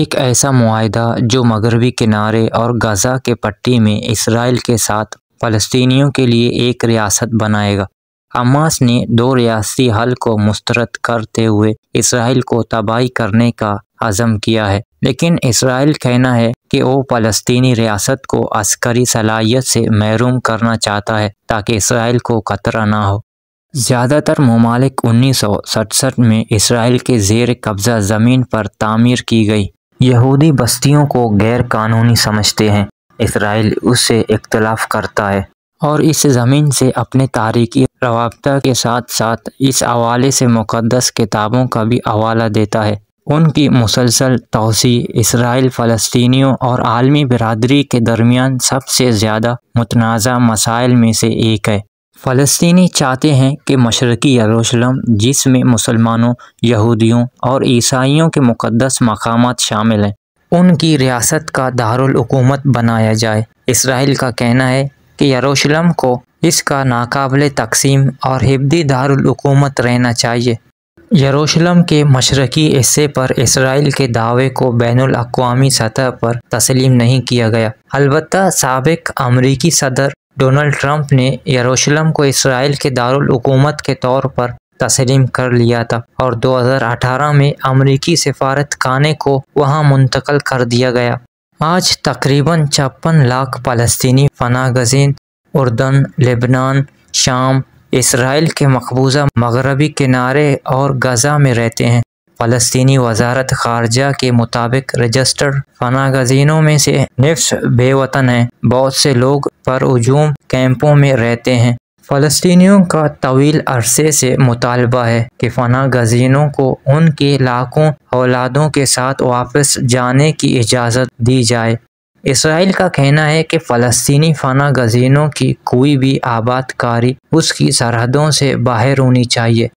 एक ऐसा माहा जो मगरबी किनारे और गज़ा के पट्टी में इसराइल के साथ फ़लस्तियों के लिए एक रियासत बनाएगा अमास ने दो रियासी हल को मुस्तरद करते हुए इसराइल को तबाही करने का आज़म किया है लेकिन इसराइल कहना है कि वो फलस्तनी रियासत को अस्करी सलाहियत से महरूम करना चाहता है ताकि इसराइल को खतरा ना हो ज़्यादातर ममालिक उन्नीस सौ सड़सठ में इसराइल के जेर कब्ज़ा ज़मीन पर तामीर की गई यहूदी बस्तियों को गैर कानूनी समझते हैं इसराइल उससे इख्तलाफ करता है और इस ज़मीन से अपने तारीखी रवाबता के साथ साथ इस हवाले से मुकदस किताबों का भी हवाला देता है उनकी मुसलसल तोसी इसराइल फ़लस्तियों और आलमी बरदरी के दरमियान सबसे ज़्यादा मतनाज़ मसाइल में से एक है फ़लस्तीनी चाहते हैं कि मशरक़ी यरूशलम जिसमें मुसलमानों यहूदियों और ईसाइयों के मुक़दस मकाम शामिल हैं उनकी रियासत का दारकूमत बनाया जाए इसराइल का कहना है कि यरूशलम को इसका नाकबिल तकसीम और हिब्दी दारकूमत रहना चाहिए यरूशलम के मशरक़ी हिस्से पर इसराइल के दावे को बैन अवी सतह पर तस्लीम नहीं किया गया अलबत् सबक अमरीकी सदर डोनाल्ड ट्रंप ने यरूशलेम को इसराइल के दारकूमत के तौर पर तस्लीम कर लिया था और 2018 में अमरीकी सफारत खाने को वहां मुंतकल कर दिया गया आज तकरीबन छप्पन लाख फ़लस्तनी फना गजीन उर्दन लेबनान शाम इसराइल के मकबूजा मगरबी किनारे और गजा में रहते हैं फ़लस्तनी वजारत खारजा के मुताबिक रजिस्टर्ड गजीनों में से निफ्स बेवतन है बहुत से लोग पर हजूम कैंपों में रहते हैं फ़लस्तियों का तवील अरसे से मुतालबा है कि फना गजीनों को उनके लाखों औलादों के साथ वापस जाने की इजाज़त दी जाए इसराइल का कहना है कि फ़लस्तनी फ़ना गजीनों की कोई भी आबादकारी उसकी सरहदों से बाहर होनी चाहिए